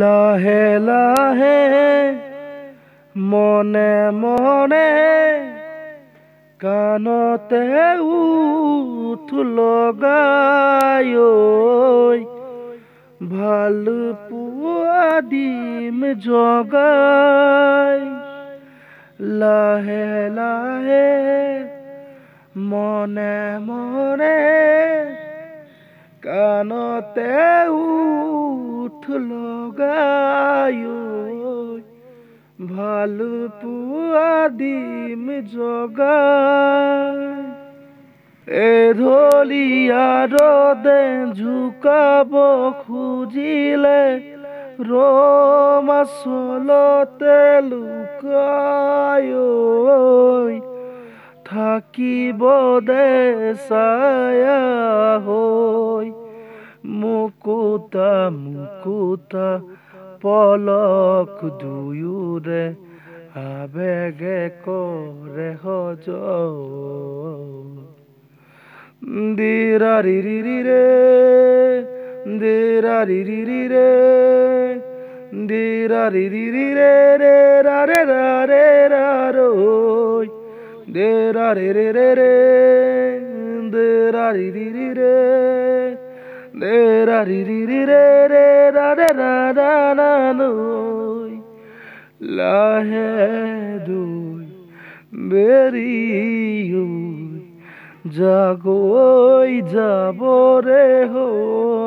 লাহে লাহে মনে মনে কানতে উঠল গায় ভাল পুয়াদিম জগায় লাহে লাহে মনে মনে কানতে উঠল গায়ু ভালো পুয়া ডিম জগা এ ধলিয়া রদে ঝুকাব খুঁজিলে রোমাসলতে লুকায় থাকিব দেশায়া হৈ মুকুতা মুকুতা পলক দুয়ুরে আবেগে কৰে সজ দিৰা রে রে রে ৰিৰি রে রে ৰিৰি ৰিৰে ৰে ৰা ৰে ৰা ৰে ৰা ৰ দে রা রে রে রে রে দে রা রি রি রি রে দে রা রি রি রি রে রে রা রে রা রা না নই লাহে দুই বেরিও জাগোই যাব রে হই